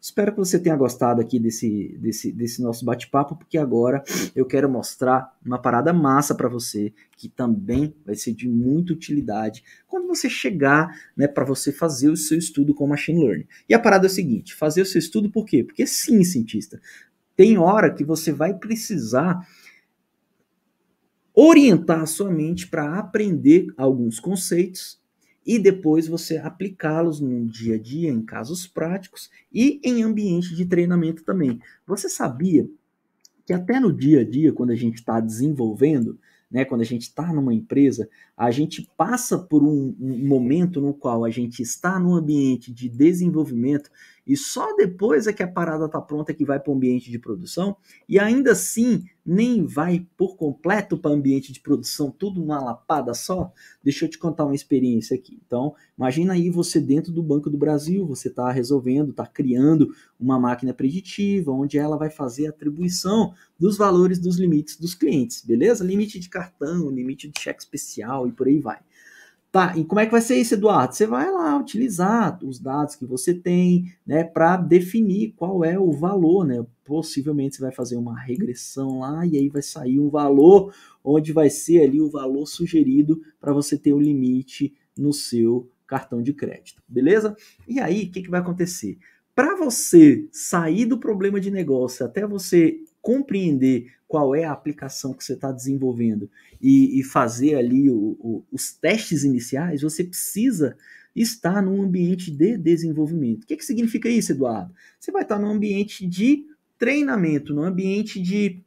Espero que você tenha gostado aqui desse, desse, desse nosso bate-papo, porque agora eu quero mostrar uma parada massa para você, que também vai ser de muita utilidade quando você chegar né, para você fazer o seu estudo com Machine Learning. E a parada é o seguinte: fazer o seu estudo por quê? Porque sim, cientista, tem hora que você vai precisar orientar a sua mente para aprender alguns conceitos e depois você aplicá-los no dia a dia, em casos práticos e em ambiente de treinamento também. Você sabia que até no dia a dia, quando a gente está desenvolvendo, né, quando a gente está numa empresa, a gente passa por um, um momento no qual a gente está no ambiente de desenvolvimento e só depois é que a parada está pronta é que vai para o ambiente de produção. E ainda assim, nem vai por completo para o ambiente de produção, tudo numa lapada só. Deixa eu te contar uma experiência aqui. Então, imagina aí você dentro do Banco do Brasil, você está resolvendo, está criando uma máquina preditiva, onde ela vai fazer a atribuição dos valores dos limites dos clientes, beleza? Limite de cartão, limite de cheque especial e por aí vai. Tá, e como é que vai ser isso, Eduardo? Você vai lá utilizar os dados que você tem, né, para definir qual é o valor, né? Possivelmente você vai fazer uma regressão lá e aí vai sair um valor onde vai ser ali o valor sugerido para você ter o um limite no seu cartão de crédito, beleza? E aí, o que, que vai acontecer? Para você sair do problema de negócio até você compreender qual é a aplicação que você está desenvolvendo e, e, fazer ali o, o, os testes iniciais, você precisa estar num ambiente de desenvolvimento. O que, que significa isso, Eduardo? Você vai estar num ambiente de treinamento, num ambiente de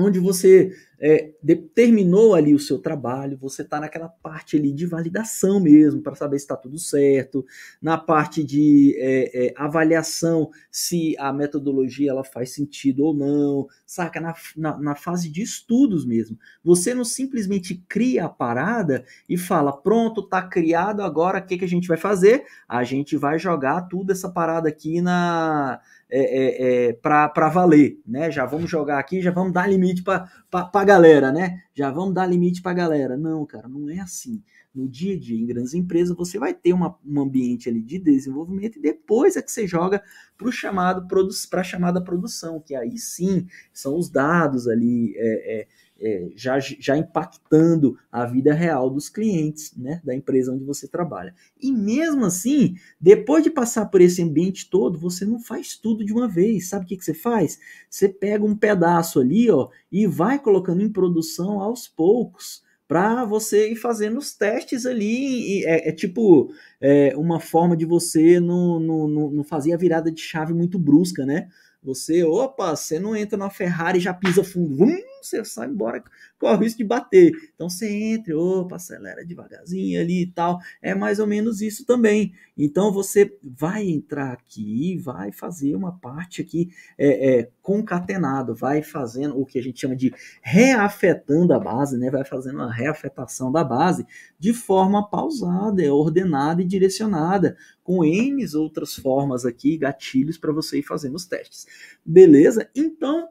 onde você é, terminou ali o seu trabalho, você está naquela parte ali de validação mesmo, para saber se está tudo certo, na parte de é, é, avaliação se a metodologia ela faz sentido ou não, saca? Na, na, na, fase de estudos mesmo. Você não simplesmente cria a parada e fala, pronto, tá criado, agora o que, que a gente vai fazer? A gente vai jogar tudo essa parada aqui na é, é, é, para valer, né? Já vamos jogar aqui, já vamos dar limite para a galera, né? Já vamos dar limite para a galera. Não, cara, não é assim. No dia a dia, em grandes empresas, você vai ter uma, um ambiente ali de desenvolvimento e depois é que você joga para chamado para a chamada produção, que aí sim são os dados ali. É, é, é, já, já impactando a vida real dos clientes, né, da empresa onde você trabalha. E mesmo assim, depois de passar por esse ambiente todo, você não faz tudo de uma vez. Sabe o que, que você faz? Você pega um pedaço ali, ó, e vai colocando em produção aos poucos para você ir fazendo os testes ali. É, é tipo é, uma forma de você não, não, não fazer a virada de chave muito brusca, né? Você, opa, você não entra na Ferrari e já pisa fundo. Vum! você sai embora, com o risco de bater. Então você entra, opa, acelera devagarzinho ali e tal. É mais ou menos isso também. Então você vai entrar aqui, vai fazer uma parte aqui é, é, concatenado, vai fazendo o que a gente chama de reafetando a base, né? Vai fazendo uma reafetação da base de forma pausada, é ordenada e direcionada, com N outras formas aqui, gatilhos para você ir fazendo os testes. Beleza? Então,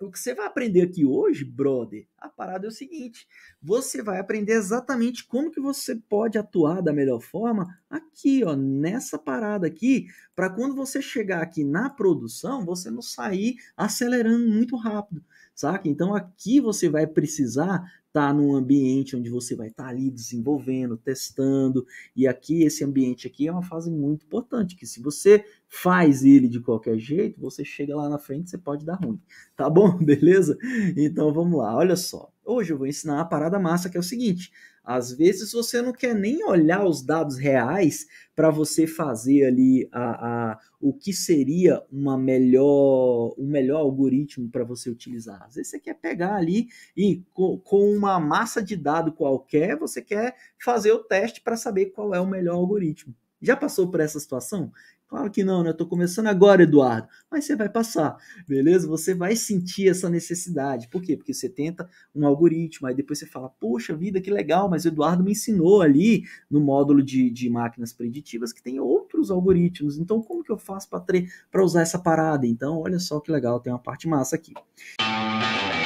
o que você vai aprender aqui hoje, brother, a parada é o seguinte: você vai aprender exatamente como que você pode atuar da melhor forma aqui, ó, nessa parada aqui, para quando você chegar aqui na produção, você não sair acelerando muito rápido saca? Então aqui você vai precisar estar tá num ambiente onde você vai estar tá ali desenvolvendo, testando, e aqui esse ambiente aqui é uma fase muito importante, que se você faz ele de qualquer jeito, você chega lá na frente, você pode dar ruim. Tá bom? Beleza? Então vamos lá, olha só. Hoje eu vou ensinar a parada massa que é o seguinte: às vezes você não quer nem olhar os dados reais para você fazer ali a, a, o que seria uma melhor, um melhor algoritmo para você utilizar. Às vezes você quer pegar ali e com, com uma massa de dado qualquer, você quer fazer o teste para saber qual é o melhor algoritmo. Já passou por essa situação? Claro que não, né? Tô começando agora, Eduardo. Mas você vai passar, beleza? Você vai sentir essa necessidade. Por quê? Porque você tenta um algoritmo, aí depois você fala, poxa vida, que legal, mas o Eduardo me ensinou ali no módulo de, de máquinas preditivas que tem outros algoritmos. Então, como que eu faço para usar essa parada? Então, olha só que legal, tem uma parte massa aqui. Música